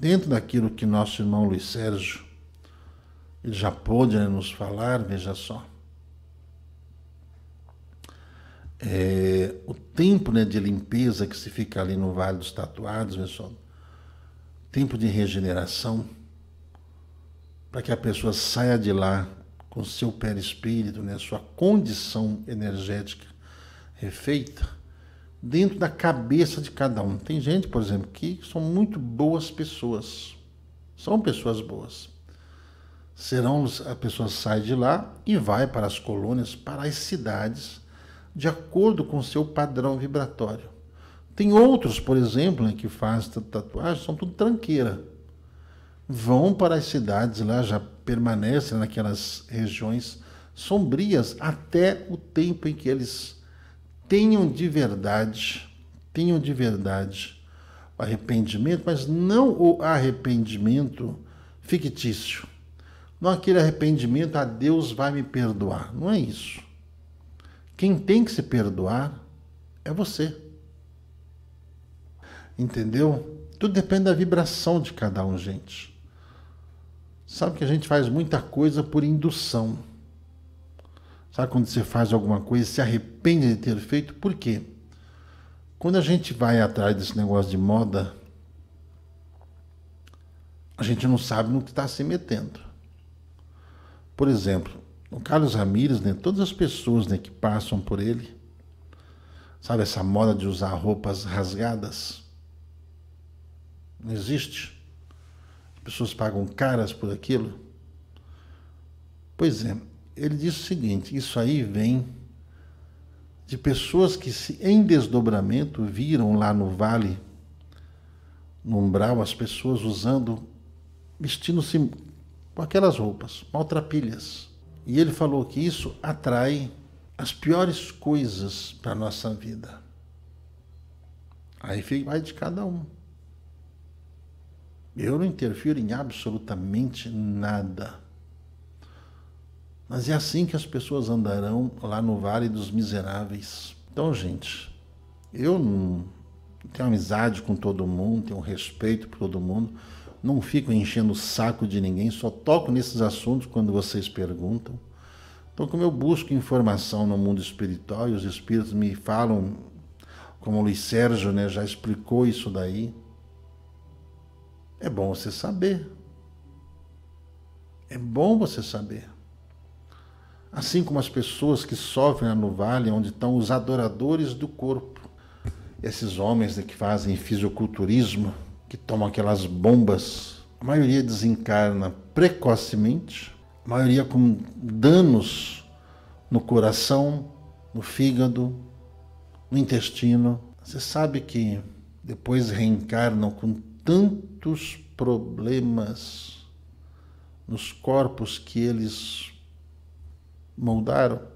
dentro daquilo que nosso irmão Luiz Sérgio ele já pôde né, nos falar, veja só. É, o tempo né, de limpeza que se fica ali no Vale dos Tatuados, pessoal, tempo de regeneração, para que a pessoa saia de lá com seu perispírito, né, sua condição energética refeita, dentro da cabeça de cada um. Tem gente, por exemplo, que são muito boas pessoas. São pessoas boas. Serão a pessoa sai de lá e vai para as colônias, para as cidades, de acordo com seu padrão vibratório. Tem outros, por exemplo, né, que fazem tatuagem, são tudo tranqueira. Vão para as cidades lá, já permanecem naquelas regiões sombrias até o tempo em que eles tenham de verdade, tenham de verdade o arrependimento, mas não o arrependimento fictício. Não aquele arrependimento, a ah, Deus vai me perdoar. Não é isso. Quem tem que se perdoar é você. Entendeu? Tudo depende da vibração de cada um, gente. Sabe que a gente faz muita coisa por indução. Sabe quando você faz alguma coisa e se arrepende de ter feito? Por quê? Quando a gente vai atrás desse negócio de moda, a gente não sabe no que está se metendo. Por exemplo, o Carlos Ramírez, né, todas as pessoas né, que passam por ele, sabe essa moda de usar roupas rasgadas? Não existe. As pessoas pagam caras por aquilo. Pois é, ele diz o seguinte: isso aí vem de pessoas que, se, em desdobramento, viram lá no vale, no umbral, as pessoas usando, vestindo-se com aquelas roupas, maltrapilhas. E ele falou que isso atrai as piores coisas para a nossa vida. Aí vai de cada um. Eu não interfiro em absolutamente nada. Mas é assim que as pessoas andarão lá no Vale dos Miseráveis. Então, gente, eu tenho amizade com todo mundo, tenho respeito por todo mundo, não fico enchendo o saco de ninguém, só toco nesses assuntos quando vocês perguntam. Então, como eu busco informação no mundo espiritual e os espíritos me falam, como o Luiz Sérgio né, já explicou isso daí, é bom você saber. É bom você saber assim como as pessoas que sofrem no vale onde estão os adoradores do corpo, esses homens que fazem fisiculturismo, que tomam aquelas bombas, a maioria desencarna precocemente, a maioria com danos no coração, no fígado, no intestino. Você sabe que depois reencarnam com tantos problemas nos corpos que eles moldaram